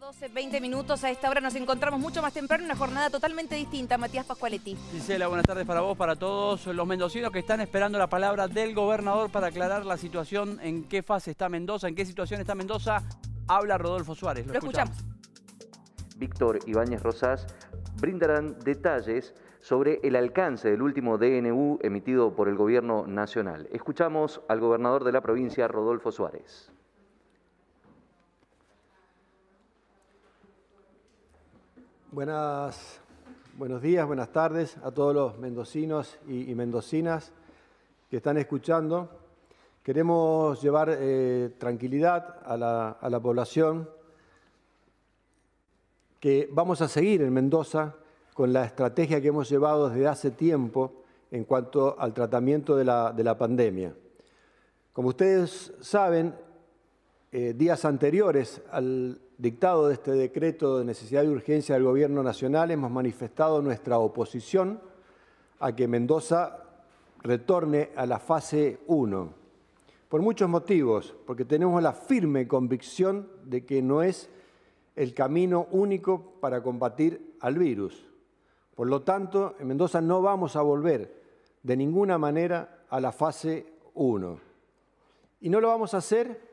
12, 20 minutos a esta hora nos encontramos mucho más temprano, una jornada totalmente distinta. Matías Pascualetti. Gisela, buenas tardes para vos, para todos los mendocinos que están esperando la palabra del gobernador para aclarar la situación, en qué fase está Mendoza, en qué situación está Mendoza. Habla Rodolfo Suárez. Lo, escuchamos. Víctor Ibáñez Rosas brindarán detalles sobre el alcance del último DNU emitido por el gobierno nacional. Escuchamos al gobernador de la provincia, Rodolfo Suárez Buenas, buenos días, buenas tardes a todos los mendocinos y, mendocinas que están escuchando. Queremos llevar eh, tranquilidad a la, población que vamos a seguir en Mendoza con la estrategia que hemos llevado desde hace tiempo en cuanto al tratamiento de la, pandemia. Como ustedes saben, eh, días anteriores al, dictado de este decreto de necesidad y urgencia del Gobierno Nacional, hemos manifestado nuestra oposición a que Mendoza retorne a la fase 1, por muchos motivos, porque tenemos la firme convicción de que no es el camino único para combatir al virus. Por lo tanto, en Mendoza no vamos a volver de ninguna manera a la fase 1. Y no lo vamos a hacer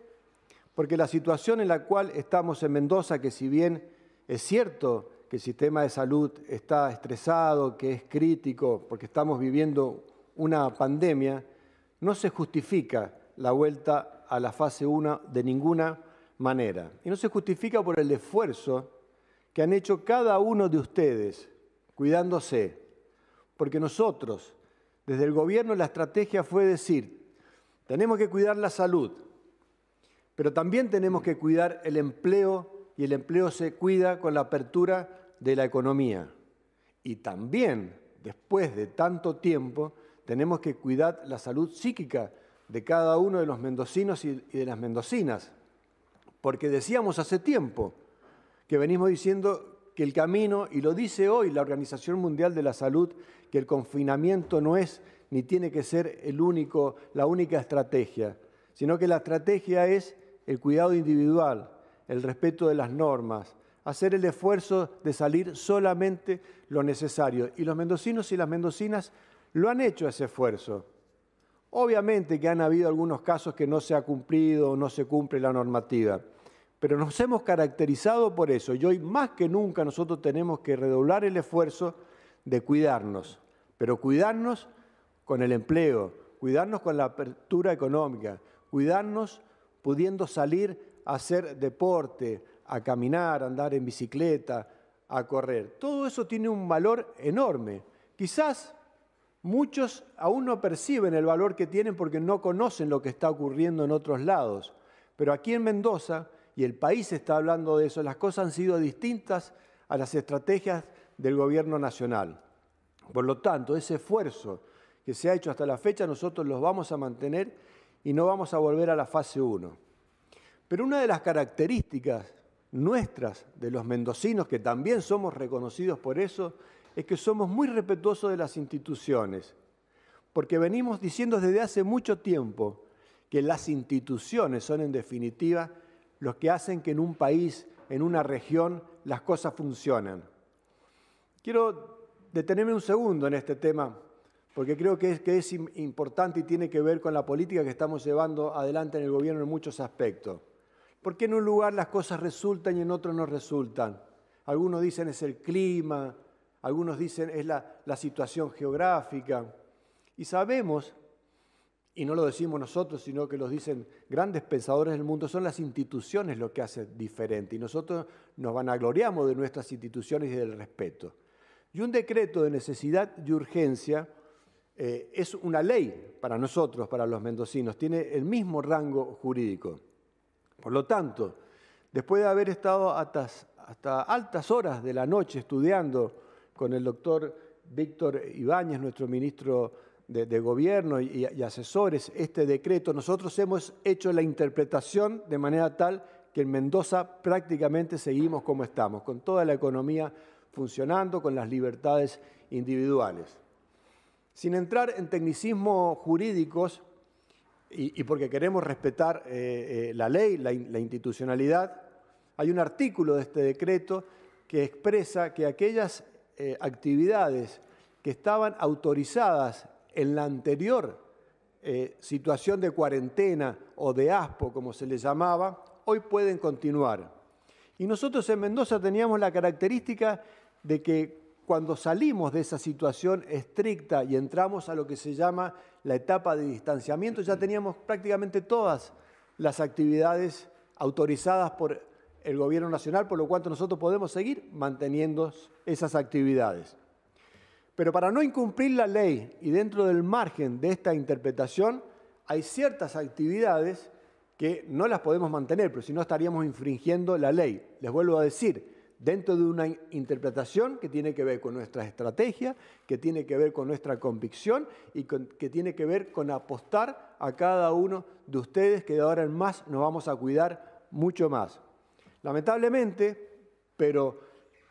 porque la situación en la cual estamos en Mendoza, que si bien es cierto que el sistema de salud está estresado, que es crítico, porque estamos viviendo una pandemia, no se justifica la vuelta a la fase 1 de ninguna manera. Y no se justifica por el esfuerzo que han hecho cada uno de ustedes cuidándose, porque nosotros, desde el gobierno, la estrategia fue decir, tenemos que cuidar la salud, pero también tenemos que cuidar el empleo y el empleo se cuida con la apertura de la economía. Y también, después de tanto tiempo, tenemos que cuidar la salud psíquica de cada uno de los mendocinos y de las mendocinas. Porque decíamos hace tiempo que venimos diciendo que el camino, y lo dice hoy la Organización Mundial de la Salud, que el confinamiento no es ni tiene que ser el único, la única estrategia, sino que la estrategia es el cuidado individual, el respeto de las normas, hacer el esfuerzo de salir solamente lo necesario. Y los mendocinos y las mendocinas lo han hecho ese esfuerzo. Obviamente que han habido algunos casos que no se ha cumplido o no se cumple la normativa, pero nos hemos caracterizado por eso y hoy más que nunca nosotros tenemos que redoblar el esfuerzo de cuidarnos, pero cuidarnos con el empleo, cuidarnos con la apertura económica, cuidarnos pudiendo salir a hacer deporte, a caminar, a andar en bicicleta, a correr. Todo eso tiene un valor enorme. Quizás muchos aún no perciben el valor que tienen porque no conocen lo que está ocurriendo en otros lados. Pero aquí en Mendoza, y el país está hablando de eso, las cosas han sido distintas a las estrategias del gobierno nacional. Por lo tanto, ese esfuerzo que se ha hecho hasta la fecha, nosotros los vamos a mantener y no vamos a volver a la fase 1. Pero una de las características nuestras, de los mendocinos, que también somos reconocidos por eso, es que somos muy respetuosos de las instituciones, porque venimos diciendo desde hace mucho tiempo que las instituciones son en definitiva los que hacen que en un país, en una región, las cosas funcionen. Quiero detenerme un segundo en este tema, porque creo que es, que es importante y tiene que ver con la política que estamos llevando adelante en el gobierno en muchos aspectos. ¿Por qué en un lugar las cosas resultan y en otro no resultan? Algunos dicen es el clima, algunos dicen es la, la situación geográfica. Y sabemos, y no lo decimos nosotros, sino que lo dicen grandes pensadores del mundo, son las instituciones lo que hace diferente. Y nosotros nos vanagloriamos de nuestras instituciones y del respeto. Y un decreto de necesidad y urgencia eh, es una ley para nosotros, para los mendocinos, tiene el mismo rango jurídico. Por lo tanto, después de haber estado hasta, altas horas de la noche estudiando con el doctor Víctor Ibáñez, nuestro ministro de, Gobierno y asesores, este decreto, nosotros hemos hecho la interpretación de manera tal que en Mendoza prácticamente seguimos como estamos, con toda la economía funcionando, con las libertades individuales. Sin entrar en tecnicismos jurídicos, y, porque queremos respetar eh, eh, la ley, la, institucionalidad, hay un artículo de este decreto que expresa que aquellas eh, actividades que estaban autorizadas en la anterior situación de cuarentena o de ASPO, como se le llamaba, hoy pueden continuar. Y nosotros en Mendoza teníamos la característica de que cuando salimos de esa situación estricta y entramos a lo que se llama la etapa de distanciamiento, ya teníamos prácticamente todas las actividades autorizadas por el gobierno nacional, por lo cual nosotros podemos seguir manteniendo esas actividades. Pero para no incumplir la ley y dentro del margen de esta interpretación, hay ciertas actividades que no las podemos mantener, pero si no estaríamos infringiendo la ley. Les vuelvo a decir, dentro de una interpretación que tiene que ver con nuestra estrategia, que tiene que ver con nuestra convicción y que tiene que ver con apostar a cada uno de ustedes que de ahora en más nos vamos a cuidar mucho más. Lamentablemente, pero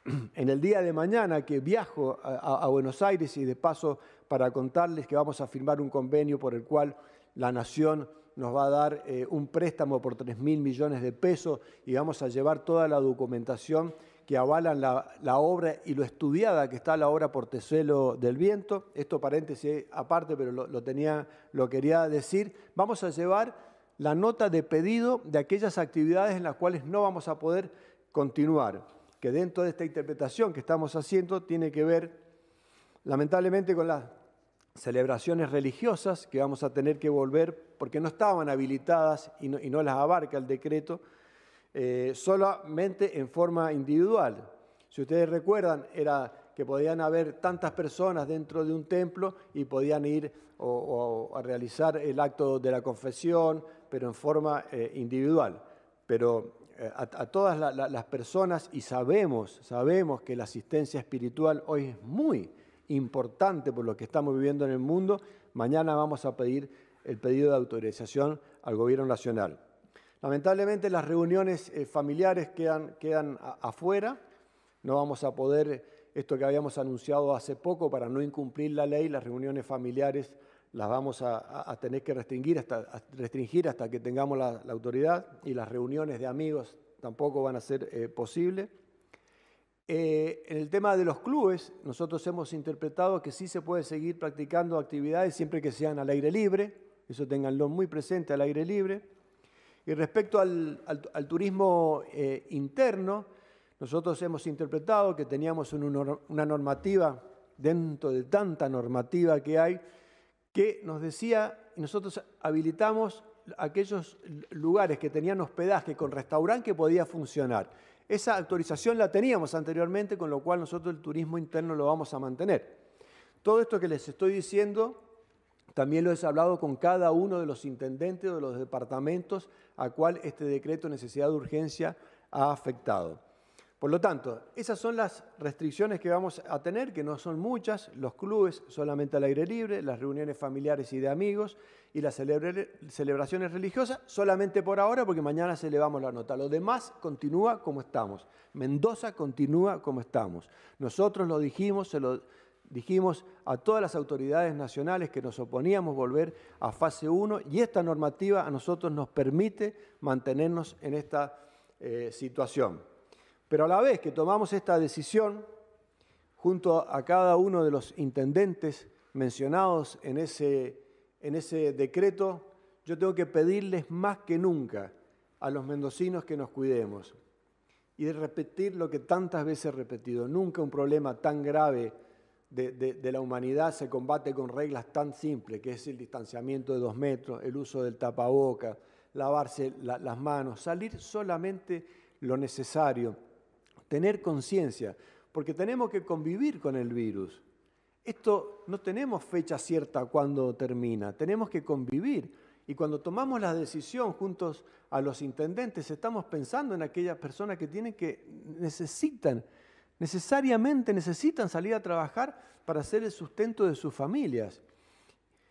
en el día de mañana que viajo a, Buenos Aires y de paso para contarles que vamos a firmar un convenio por el cual la nación nos va a dar eh, un préstamo por 3 mil millones de pesos y vamos a llevar toda la documentación que avalan la, obra y lo estudiada que está la obra por del Viento. Esto paréntesis aparte, pero lo, tenía, lo quería decir. Vamos a llevar la nota de pedido de aquellas actividades en las cuales no vamos a poder continuar, que dentro de esta interpretación que estamos haciendo tiene que ver, lamentablemente, con las celebraciones religiosas que vamos a tener que volver porque no estaban habilitadas y no las abarca el decreto eh, solamente en forma individual. Si ustedes recuerdan, era que podían haber tantas personas dentro de un templo y podían ir a realizar el acto de la confesión, pero en forma eh, individual. Pero eh, a, todas las personas, y sabemos, sabemos que la asistencia espiritual hoy es muy importante por lo que estamos viviendo en el mundo, mañana vamos a pedir el pedido de autorización al gobierno nacional. Lamentablemente las reuniones eh, familiares quedan, quedan afuera, no vamos a poder, esto que habíamos anunciado hace poco, para no incumplir la ley, las reuniones familiares las vamos a, tener que restringir hasta, restringir hasta que tengamos la, autoridad y las reuniones de amigos tampoco van a ser eh, posible. posibles. Eh, en el tema de los clubes, nosotros hemos interpretado que sí se puede seguir practicando actividades siempre que sean al aire libre, eso tenganlo muy presente, al aire libre. Y respecto al, turismo eh, interno, nosotros hemos interpretado que teníamos una normativa dentro de tanta normativa que hay, que nos decía, nosotros habilitamos aquellos lugares que tenían hospedaje con restaurante que podía funcionar. Esa autorización la teníamos anteriormente, con lo cual nosotros el turismo interno lo vamos a mantener. Todo esto que les estoy diciendo también lo he hablado con cada uno de los intendentes de los departamentos a cual este decreto de necesidad de urgencia ha afectado. Por lo tanto, esas son las restricciones que vamos a tener, que no son muchas, los clubes solamente al aire libre, las reuniones familiares y de amigos y las celebraciones religiosas solamente por ahora porque mañana se elevamos la nota. Lo demás continúa como estamos. Mendoza continúa como estamos. Nosotros lo dijimos, se lo dijimos a todas las autoridades nacionales que nos oponíamos volver a fase 1 y esta normativa a nosotros nos permite mantenernos en esta eh, situación. Pero a la vez que tomamos esta decisión, junto a cada uno de los intendentes mencionados en ese, en ese decreto, yo tengo que pedirles más que nunca a los mendocinos que nos cuidemos y de repetir lo que tantas veces he repetido, nunca un problema tan grave de, la humanidad se combate con reglas tan simples, que es el distanciamiento de dos metros, el uso del tapaboca, lavarse las manos, salir solamente lo necesario, tener conciencia, porque tenemos que convivir con el virus. Esto no tenemos fecha cierta cuando termina, tenemos que convivir. Y cuando tomamos la decisión juntos a los intendentes, estamos pensando en aquellas personas que tienen que necesitan necesariamente necesitan salir a trabajar para hacer el sustento de sus familias.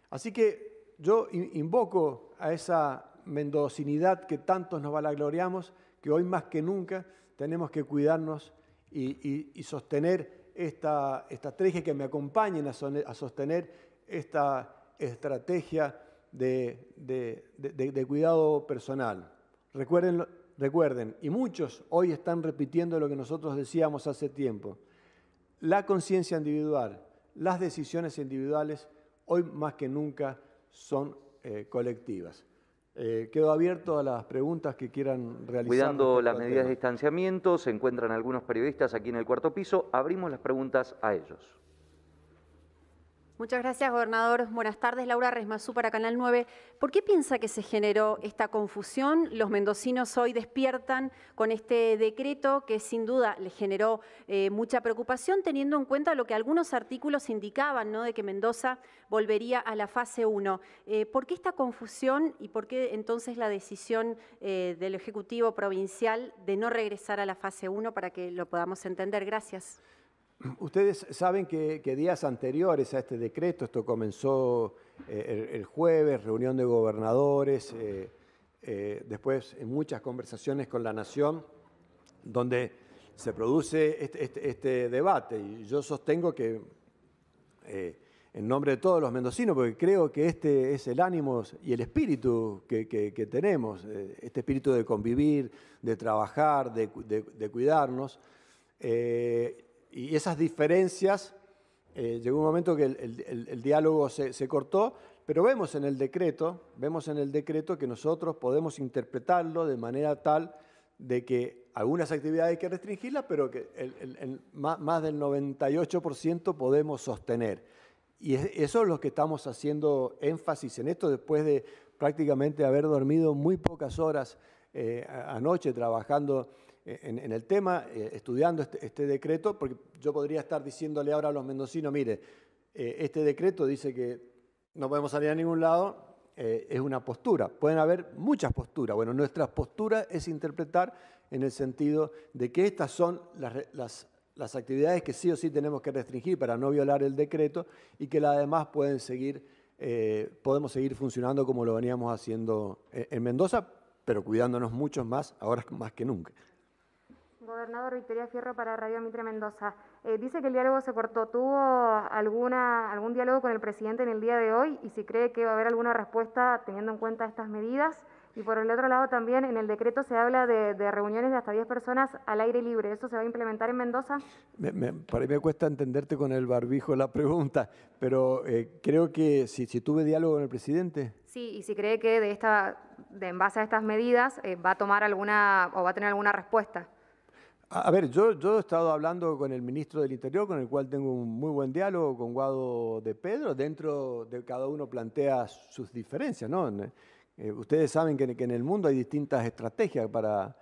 Así que yo invoco a esa mendocinidad que tantos nos valagloriamos, que hoy más que nunca tenemos que cuidarnos y, sostener esta, esta, estrategia, que me acompañen a, sostener esta estrategia de, cuidado personal. Recuerden Recuerden, y muchos hoy están repitiendo lo que nosotros decíamos hace tiempo, la conciencia individual, las decisiones individuales, hoy más que nunca son eh, colectivas. Eh, quedo abierto a las preguntas que quieran realizar. Cuidando las medidas de distanciamiento, se encuentran algunos periodistas aquí en el cuarto piso. Abrimos las preguntas a ellos. Muchas gracias, gobernador. Buenas tardes, Laura Resmazú para Canal 9. ¿Por qué piensa que se generó esta confusión? Los mendocinos hoy despiertan con este decreto que sin duda le generó eh, mucha preocupación, teniendo en cuenta lo que algunos artículos indicaban, ¿no? De que Mendoza volvería a la fase 1. Eh, ¿Por qué esta confusión y por qué entonces la decisión eh, del Ejecutivo Provincial de no regresar a la fase 1 para que lo podamos entender? Gracias. Ustedes saben que, días anteriores a este decreto, esto comenzó eh, el, jueves, reunión de gobernadores, eh, eh, después muchas conversaciones con la Nación, donde se produce este, este, este debate. Y yo sostengo que, en nombre de todos los mendocinos, porque creo que este es el ánimo y el espíritu que, tenemos, este espíritu de convivir, de trabajar, de, cuidarnos y esas diferencias, eh, llegó un momento que el, diálogo se, cortó, pero vemos en el decreto, vemos en el decreto que nosotros podemos interpretarlo de manera tal de que algunas actividades hay que restringirlas, pero que el, más, del 98% podemos sostener. Y eso es lo que estamos haciendo énfasis en esto después de prácticamente haber dormido muy pocas horas eh, anoche trabajando en, el tema, eh, estudiando este, este, decreto, porque yo podría estar diciéndole ahora a los mendocinos, mire, eh, este decreto dice que no podemos salir a ningún lado, eh, es una postura. Pueden haber muchas posturas. Bueno, nuestra postura es interpretar en el sentido de que estas son las, actividades que sí o sí tenemos que restringir para no violar el decreto y que además demás pueden seguir, podemos seguir funcionando como lo veníamos haciendo en Mendoza, pero cuidándonos mucho más ahora más que nunca. Gobernador Victoria Fierro para Radio Mitre Mendoza. Eh, dice que el diálogo se cortó. ¿Tuvo alguna, algún diálogo con el presidente en el día de hoy? Y si cree que va a haber alguna respuesta teniendo en cuenta estas medidas. Y por el otro lado también en el decreto se habla de, reuniones de hasta 10 personas al aire libre. ¿Eso se va a implementar en Mendoza? para mí me cuesta entenderte con el barbijo la pregunta, pero eh, creo que si, tuve diálogo con el presidente. Sí, y si cree que de esta, en base a estas medidas eh, va a tomar alguna o va a tener alguna respuesta. A ver, yo, yo he estado hablando con el ministro del Interior, con el cual tengo un muy buen diálogo, con Guado de Pedro. Dentro de cada uno plantea sus diferencias, ¿no? Eh, ustedes saben que, en el mundo hay distintas estrategias para,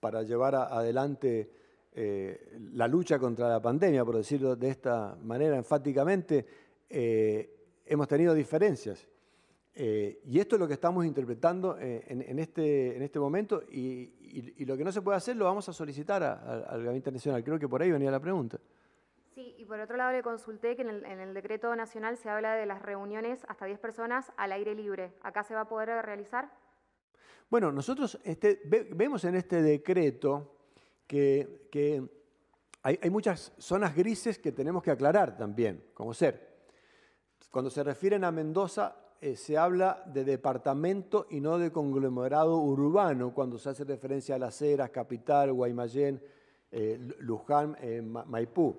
para llevar adelante eh, la lucha contra la pandemia, por decirlo de esta manera enfáticamente. Eh, hemos tenido diferencias. y esto es lo que estamos interpretando en, en, este, en este momento y, y, lo que no se puede hacer lo vamos a solicitar al Gabinete Nacional. Creo que por ahí venía la pregunta. Sí, y por otro lado le consulté que en el, decreto nacional se habla de las reuniones hasta 10 personas al aire libre. ¿Acá se va a poder realizar? Bueno, nosotros este, vemos en este decreto que, hay, muchas zonas grises que tenemos que aclarar también, como ser. Cuando se refieren a Mendoza, eh, se habla de departamento y no de conglomerado urbano cuando se hace referencia a Las Heras, Capital, Guaymallén, eh, Luján, eh, Maipú.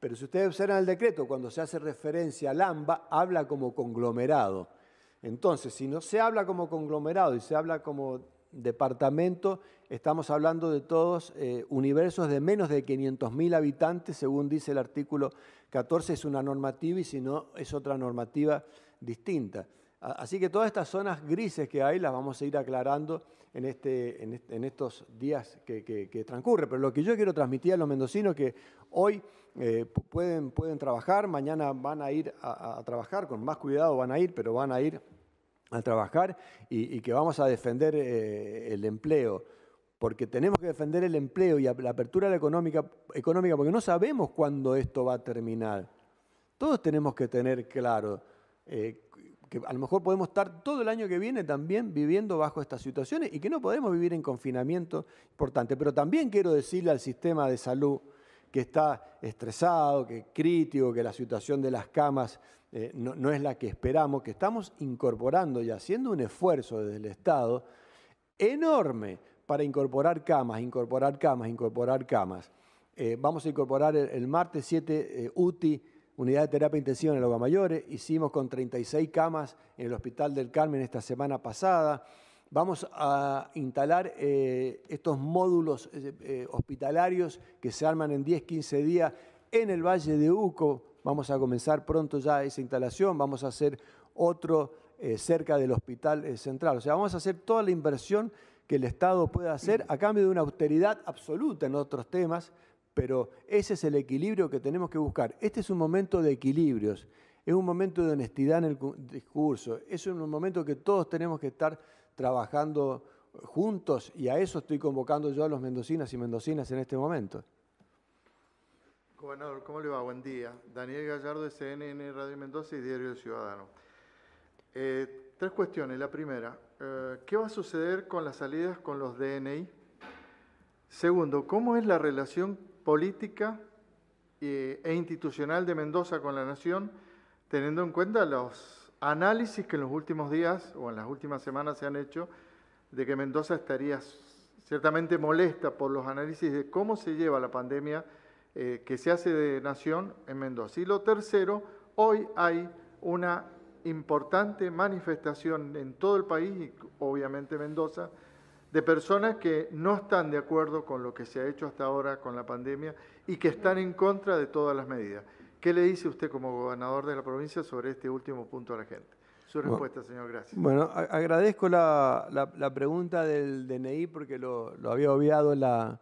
Pero si ustedes observan el decreto, cuando se hace referencia a Lamba, habla como conglomerado. Entonces, si no se habla como conglomerado y se habla como departamento, estamos hablando de todos universos de menos de 500.000 habitantes, según dice el artículo 14, es una normativa y si no, es otra normativa distinta. Así que todas estas zonas grises que hay las vamos a ir aclarando en, este, en, estos días que, transcurren. transcurre. Pero lo que yo quiero transmitir a los mendocinos que hoy eh, pueden, pueden trabajar, mañana van a ir a, trabajar, con más cuidado van a ir, pero van a ir a trabajar y, que vamos a defender eh, el empleo porque tenemos que defender el empleo y la apertura económica, económica, porque no sabemos cuándo esto va a terminar. Todos tenemos que tener claro eh, que a lo mejor podemos estar todo el año que viene también viviendo bajo estas situaciones y que no podemos vivir en confinamiento importante. Pero también quiero decirle al sistema de salud que está estresado, que es crítico, que la situación de las camas eh, no, es la que esperamos, que estamos incorporando y haciendo un esfuerzo desde el Estado enorme para incorporar camas, incorporar camas, incorporar camas. Eh, vamos a incorporar el, martes 7 UTI unidad de terapia intensiva en el Hogar Mayores, hicimos con 36 camas en el Hospital del Carmen esta semana pasada. Vamos a instalar eh, estos módulos eh, eh, hospitalarios que se arman en 10, 15 días en el Valle de Uco. Vamos a comenzar pronto ya esa instalación, vamos a hacer otro cerca del Hospital Central. O sea, vamos a hacer toda la inversión que el Estado pueda hacer a cambio de una austeridad absoluta en otros temas, pero ese es el equilibrio que tenemos que buscar. Este es un momento de equilibrios, es un momento de honestidad en el discurso, es un momento que todos tenemos que estar trabajando juntos y a eso estoy convocando yo a los mendocinas y mendocinas en este momento. Gobernador, ¿cómo le va? Buen día. Daniel Gallardo de CNN Radio Mendoza y Diario El Ciudadano. Eh, tres cuestiones. La primera, eh, ¿qué va a suceder con las salidas con los DNI? Segundo, ¿cómo es la relación política eh, e institucional de Mendoza con la Nación, teniendo en cuenta los análisis que en los últimos días o en las últimas semanas se han hecho de que Mendoza estaría ciertamente molesta por los análisis de cómo se lleva la pandemia eh, que se hace de Nación en Mendoza. Y lo tercero, hoy hay una importante manifestación en todo el país y obviamente Mendoza, de personas que no están de acuerdo con lo que se ha hecho hasta ahora con la pandemia y que están en contra de todas las medidas. ¿Qué le dice usted como gobernador de la provincia sobre este último punto a la gente? Su respuesta, señor, gracias. Bueno, agradezco la, pregunta del DNI porque lo, había obviado en la,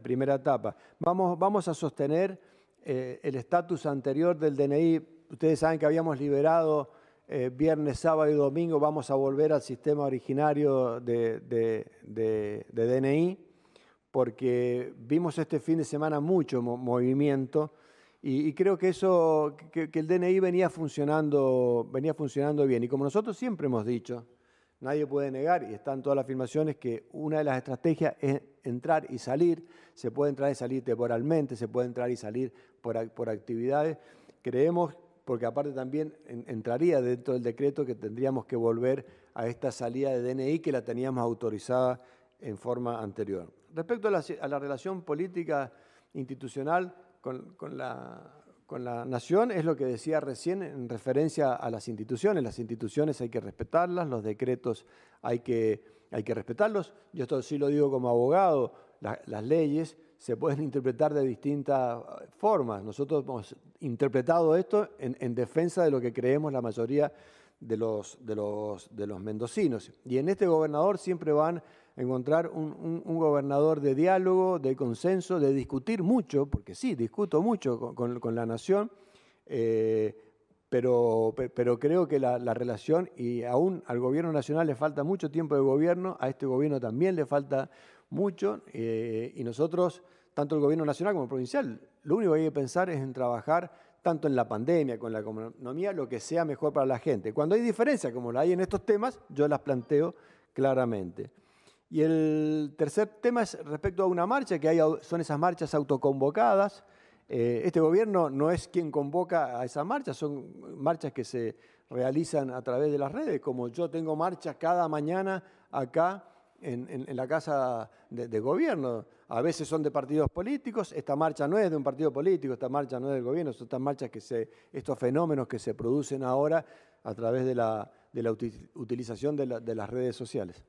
primera etapa. Vamos, vamos a sostener eh, el estatus anterior del DNI. Ustedes saben que habíamos liberado eh, viernes, sábado y domingo vamos a volver al sistema originario de, DNI, porque vimos este fin de semana mucho movimiento y, creo que eso, el DNI venía funcionando, venía funcionando bien. Y como nosotros siempre hemos dicho, nadie puede negar, y están todas las afirmaciones, que una de las estrategias es entrar y salir. Se puede entrar y salir temporalmente, se puede entrar y salir por, actividades. Creemos porque aparte también entraría dentro del decreto que tendríamos que volver a esta salida de DNI que la teníamos autorizada en forma anterior. Respecto a la, relación política institucional con, la, nación, es lo que decía recién en referencia a las instituciones. Las instituciones hay que respetarlas, los decretos hay que, hay que respetarlos. Yo esto sí lo digo como abogado, las leyes se pueden interpretar de distintas eh, formas. Nosotros hemos interpretado esto en, defensa de lo que creemos la mayoría de los, de los, de los mendocinos. Y en este gobernador siempre van a encontrar un, gobernador de diálogo, de consenso, de discutir mucho, porque sí, discuto mucho con, la nación, eh, pero, pero creo que la, la, relación, y aún al gobierno nacional le falta mucho tiempo de gobierno, a este gobierno también le falta mucho eh, y nosotros, tanto el gobierno nacional como el provincial, lo único que hay que pensar es en trabajar tanto en la pandemia, con la economía, lo que sea mejor para la gente. Cuando hay diferencias como la hay en estos temas, yo las planteo claramente. Y el tercer tema es respecto a una marcha, que hay, son esas marchas autoconvocadas. Eh, este gobierno no es quien convoca a esa marcha, son marchas que se realizan a través de las redes, como yo tengo marchas cada mañana acá en, la casa de, gobierno. A veces son de partidos políticos, esta marcha no es de un partido político, esta marcha no es del gobierno, son estas marchas que se, estos fenómenos que se producen ahora a través de la, de la utilización de, de las redes sociales.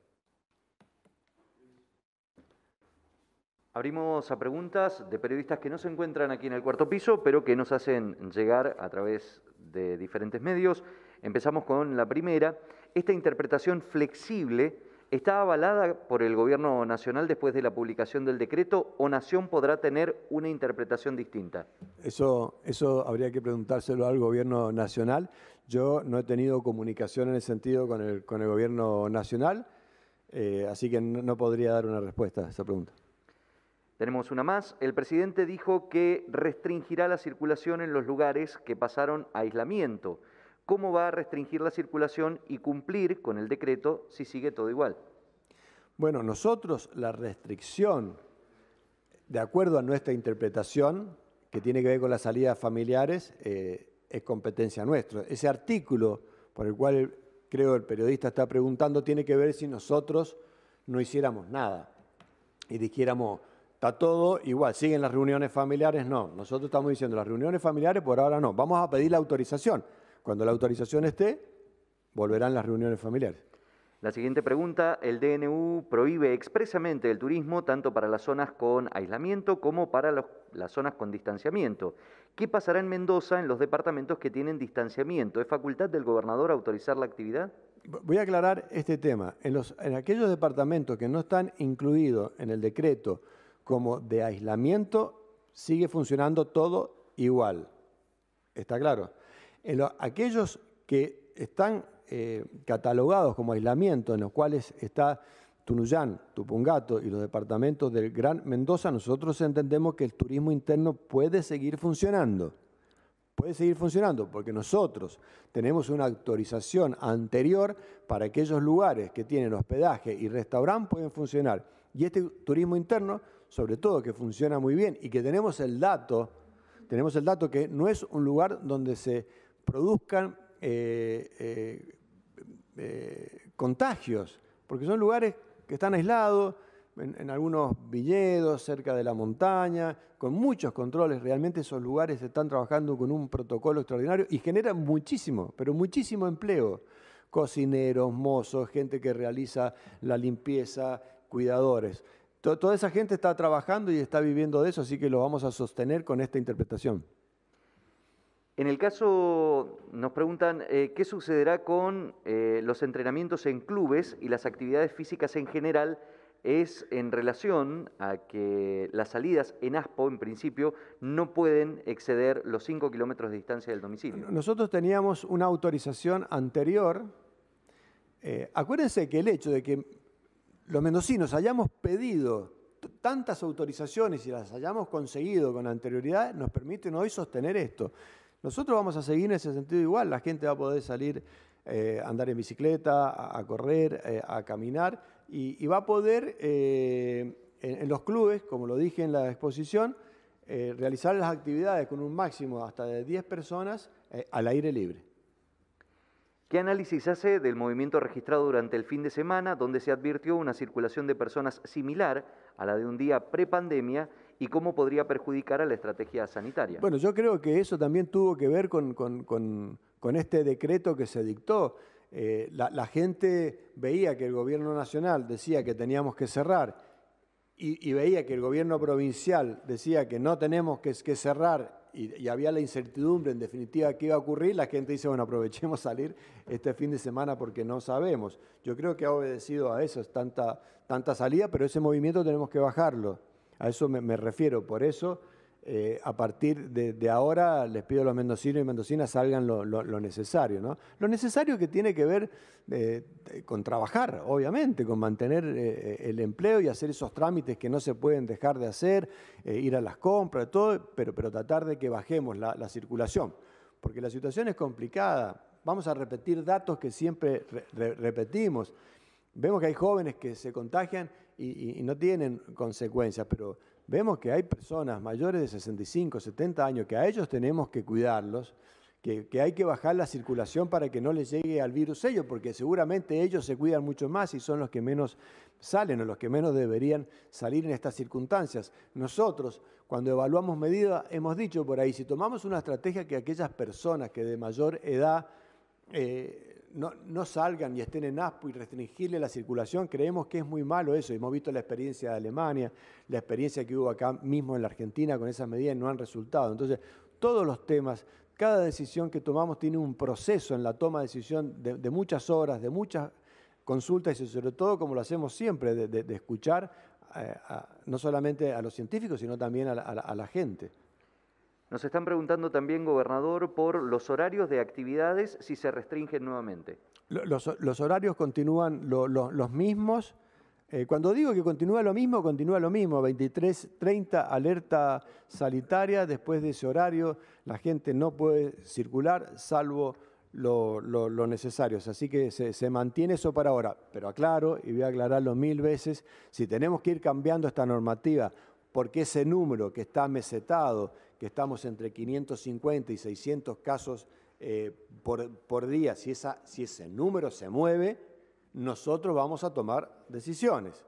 Abrimos a preguntas de periodistas que no se encuentran aquí en el cuarto piso, pero que nos hacen llegar a través de diferentes medios. Empezamos con la primera. Esta interpretación flexible está avalada por el Gobierno Nacional después de la publicación del decreto o Nación podrá tener una interpretación distinta? Eso, habría que preguntárselo al Gobierno Nacional. Yo no he tenido comunicación en ese sentido con el, Gobierno Nacional, eh, así que no, no podría dar una respuesta a esa pregunta. Tenemos una más. El presidente dijo que restringirá la circulación en los lugares que pasaron a aislamiento cómo va a restringir la circulación y cumplir con el decreto si sigue todo igual. Bueno, nosotros la restricción, de acuerdo a nuestra interpretación, que tiene que ver con las salidas familiares, eh, es competencia nuestra. Ese artículo por el cual creo el periodista está preguntando tiene que ver si nosotros no hiciéramos nada y dijéramos, está todo igual, siguen las reuniones familiares, no. Nosotros estamos diciendo, las reuniones familiares por ahora no, vamos a pedir la autorización. Cuando la autorización esté, volverán las reuniones familiares. La siguiente pregunta, el DNU prohíbe expresamente el turismo tanto para las zonas con aislamiento como para las zonas con distanciamiento. ¿Qué pasará en Mendoza en los departamentos que tienen distanciamiento? ¿Es facultad del gobernador autorizar la actividad? Voy a aclarar este tema. en aquellos departamentos que no están incluidos en el decreto como de aislamiento, sigue funcionando todo igual. ¿Está claro? en aquellos que están eh, catalogados como aislamiento, en los cuales está Tunuyán, Tupungato y los departamentos del Gran Mendoza, nosotros entendemos que el turismo interno puede seguir funcionando. Puede seguir funcionando porque nosotros tenemos una autorización anterior para aquellos lugares que tienen hospedaje y restaurante pueden funcionar. Y este turismo interno, sobre todo, que funciona muy bien y que tenemos el dato, tenemos el dato que no es un lugar donde se produzcan eh, eh, eh, contagios, porque son lugares que están aislados, en, algunos viñedos, cerca de la montaña, con muchos controles. Realmente esos lugares están trabajando con un protocolo extraordinario y generan muchísimo, pero muchísimo empleo. Cocineros, mozos, gente que realiza la limpieza, cuidadores. toda esa gente está trabajando y está viviendo de eso, así que lo vamos a sostener con esta interpretación. En el caso, nos preguntan, eh, ¿qué sucederá con eh, los entrenamientos en clubes y las actividades físicas en general? Es en relación a que las salidas en ASPO, en principio, no pueden exceder los 5 kilómetros de distancia del domicilio. Nosotros teníamos una autorización anterior. Eh, acuérdense que el hecho de que los mendocinos hayamos pedido tantas autorizaciones y las hayamos conseguido con anterioridad, nos permite hoy sostener esto. Nosotros vamos a seguir en ese sentido igual, la gente va a poder salir, eh, andar en bicicleta, a, correr, eh, a caminar y, va a poder eh, en, los clubes, como lo dije en la exposición, eh, realizar las actividades con un máximo hasta de 10 personas al aire libre. ¿Qué análisis hace del movimiento registrado durante el fin de semana, donde se advirtió una circulación de personas similar a la de un día prepandemia y cómo podría perjudicar a la estrategia sanitaria. Bueno, yo creo que eso también tuvo que ver con, este decreto que se dictó. Eh, la, gente veía que el gobierno nacional decía que teníamos que cerrar y, veía que el gobierno provincial decía que no tenemos que, cerrar y, había la incertidumbre en definitiva qué iba a ocurrir, la gente dice, bueno, aprovechemos salir este fin de semana porque no sabemos. Yo creo que ha obedecido a eso, es tanta, tanta salida, pero ese movimiento tenemos que bajarlo. A eso me, refiero. Por eso, eh, a partir de, ahora, les pido a los mendocinos y mendocinas salgan lo, necesario. ¿no? Lo necesario que tiene que ver eh, con trabajar, obviamente, con mantener eh, el empleo y hacer esos trámites que no se pueden dejar de hacer, ir a las compras, todo, pero, tratar de que bajemos la, circulación. Porque la situación es complicada. Vamos a repetir datos que siempre repetimos. Vemos que hay jóvenes que se contagian y, no tienen consecuencias, pero vemos que hay personas mayores de 65, 70 años, que a ellos tenemos que cuidarlos, que, hay que bajar la circulación para que no les llegue al virus ellos, porque seguramente ellos se cuidan mucho más y son los que menos salen o los que menos deberían salir en estas circunstancias. Nosotros, cuando evaluamos medidas, hemos dicho por ahí, si tomamos una estrategia que aquellas personas que de mayor edad... Eh, no, salgan y estén en ASPO y restringirle la circulación, creemos que es muy malo eso. Hemos visto la experiencia de Alemania, la experiencia que hubo acá mismo en la Argentina con esas medidas no han resultado. Entonces, todos los temas, cada decisión que tomamos tiene un proceso en la toma de decisión de, muchas horas, de muchas consultas y sobre todo, como lo hacemos siempre, de, escuchar eh, no solamente a los científicos, sino también a la gente. Nos están preguntando también, gobernador, por los horarios de actividades, si se restringen nuevamente. Los, horarios continúan los mismos. Eh, cuando digo que continúa lo mismo, continúa lo mismo. 23.30, alerta sanitaria. Después de ese horario, la gente no puede circular, salvo lo, necesario. Así que se, se, mantiene eso para ahora. Pero aclaro, y voy a aclararlo mil veces, si tenemos que ir cambiando esta normativa, porque ese número que está mesetado que estamos entre 550 y 600 casos eh, por, día, si, esa, si ese número se mueve, nosotros vamos a tomar decisiones.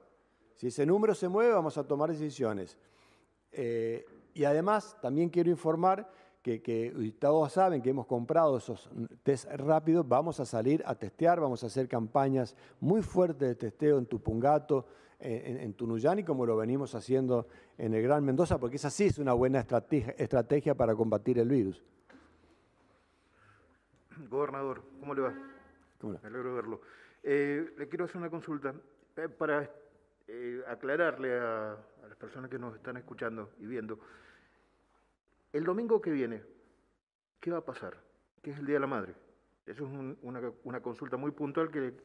Si ese número se mueve, vamos a tomar decisiones. Eh, y además, también quiero informar que, que, todos saben que hemos comprado esos test rápidos, vamos a salir a testear, vamos a hacer campañas muy fuertes de testeo en Tupungato, en, Tunuyán y como lo venimos haciendo en el Gran Mendoza, porque esa sí es una buena estrategia, para combatir el virus. Gobernador, ¿cómo le va? Me alegro de verlo. Eh, le quiero hacer una consulta eh, para eh, aclararle a, las personas que nos están escuchando y viendo. El domingo que viene, ¿qué va a pasar? ¿Qué es el Día de la Madre? Eso es una, consulta muy puntual que,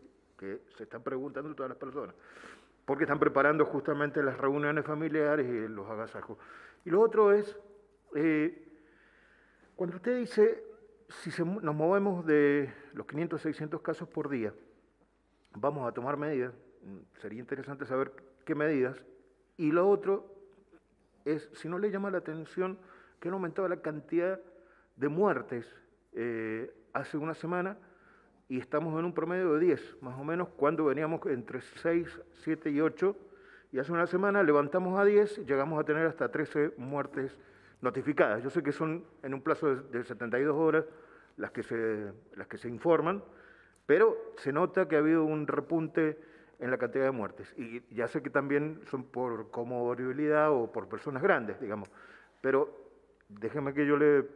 se están preguntando todas las personas porque están preparando justamente las reuniones familiares y los agasajos. Y lo otro es, eh, cuando usted dice, si nos movemos de los 500, 600 casos por día, vamos a tomar medidas, mm, sería interesante saber qué medidas, y lo otro es, si no le llama la atención que han aumentado la cantidad de muertes eh, hace una semana, y estamos en un promedio de 10, más o menos cuando veníamos entre 6, 7 y 8, y hace una semana levantamos a 10, llegamos a tener hasta 13 muertes notificadas. Yo sé que son en un plazo de, 72 horas las que, se, las que se informan, pero se nota que ha habido un repunte en la cantidad de muertes. Y ya sé que también son por comorbilidad o por personas grandes, digamos. Pero déjeme que yo le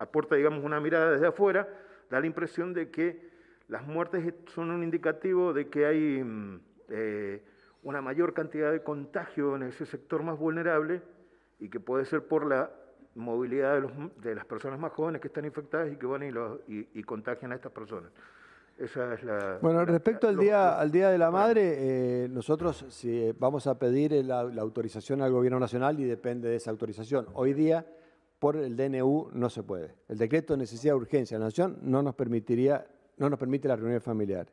aporte, digamos, una mirada desde afuera. Da la impresión de que las muertes son un indicativo de que hay mm, eh, una mayor cantidad de contagio en ese sector más vulnerable y que puede ser por la movilidad de, las personas más jóvenes que están infectadas y que van y, contagian a estas personas. Esa es la, bueno, respecto al, día, al Día de la Madre, eh, nosotros si eh, vamos a pedir la, autorización al Gobierno Nacional y depende de esa autorización. Hoy día, por el DNU, no se puede. El decreto de necesidad de urgencia de la Nación no nos permitiría no nos permite la reunión familiar.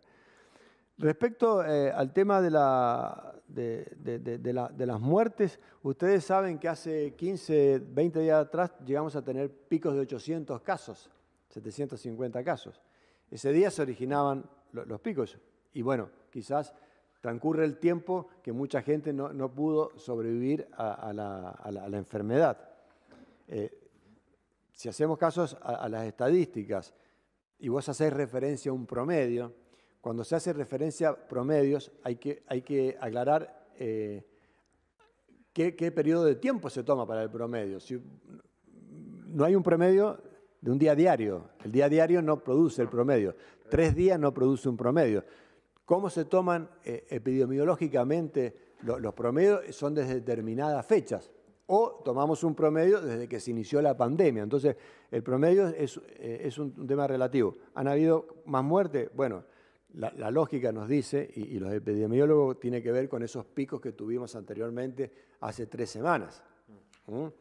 Respecto eh, al tema de, las muertes, ustedes saben que hace 15, 20 días atrás llegamos a tener picos de 800 casos, 750 casos. Ese día se originaban los picos y bueno, quizás transcurre el tiempo que mucha gente no, pudo sobrevivir a, la, enfermedad. Eh, si hacemos casos a las estadísticas, y vos hacéis referencia a un promedio, cuando se hace referencia a promedios hay que, hay que aclarar eh, qué, periodo de tiempo se toma para el promedio. Si no hay un promedio de un día diario, el día diario no produce el promedio, tres días no produce un promedio. ¿Cómo se toman eh, epidemiológicamente los promedios? Son desde determinadas fechas o tomamos un promedio desde que se inició la pandemia. Entonces, el promedio es, eh, un tema relativo. ¿Han habido más muertes? Bueno, la, lógica nos dice, y, los epidemiólogos, tiene que ver con esos picos que tuvimos anteriormente hace tres semanas. Mm. ¿Mm?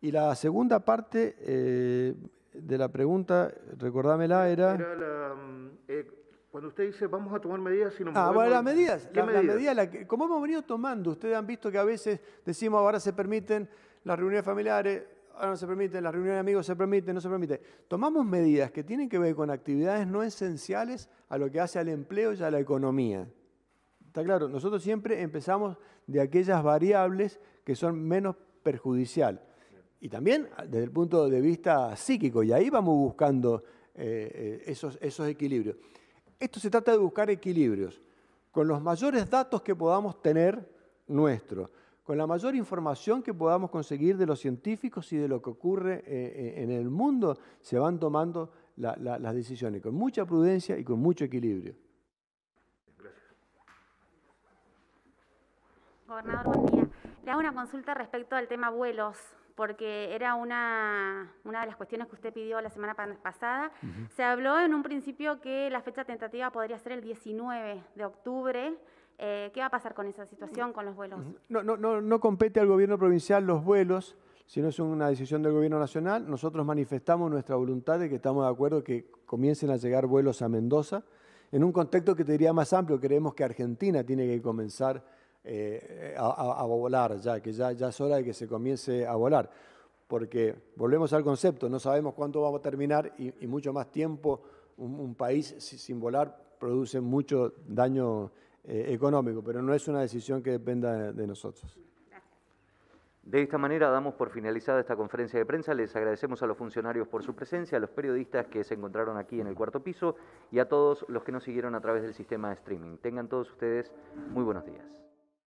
Y la segunda parte eh, de la pregunta, recordámela, era... Mm, cuando usted dice vamos a tomar medidas, y nos ah, medidas, las, medidas? Las medidas como hemos venido tomando, ustedes han visto que a veces decimos ahora se permiten las reuniones familiares, ahora no se permiten, las reuniones de amigos se permiten, no se permite. Tomamos medidas que tienen que ver con actividades no esenciales a lo que hace al empleo y a la economía. Está claro, nosotros siempre empezamos de aquellas variables que son menos perjudicial. Y también ah, desde el punto de vista psíquico, y ahí vamos buscando eh, eh, esos, esos equilibrios. Esto se trata de buscar equilibrios con los mayores datos que podamos tener nuestros, con la mayor información que podamos conseguir de los científicos y de lo que ocurre eh, eh, en el mundo, se van tomando las decisiones con mucha prudencia y con mucho equilibrio. Gobernador, Le hago una consulta respecto al tema vuelos porque era una, de las cuestiones que usted pidió la semana pasada. Se habló en un principio que la fecha tentativa podría ser el 19 de octubre. Eh, ¿Qué va a pasar con esa situación, con los vuelos? No, no, no, no compete al gobierno provincial los vuelos sino es una decisión del gobierno nacional. Nosotros manifestamos nuestra voluntad de que estamos de acuerdo que comiencen a llegar vuelos a Mendoza, en un contexto que te diría más amplio. Creemos que Argentina tiene que comenzar eh, a, volar ya, que ya, ya es hora de que se comience a volar. Porque volvemos al concepto, no sabemos cuánto vamos a terminar y, mucho más tiempo un, país sin volar produce mucho daño eh, económico, pero no es una decisión que dependa de nosotros. De esta manera damos por finalizada esta conferencia de prensa. Les agradecemos a los funcionarios por su presencia, a los periodistas que se encontraron aquí en el cuarto piso y a todos los que nos siguieron a través del sistema de streaming. Tengan todos ustedes muy buenos días.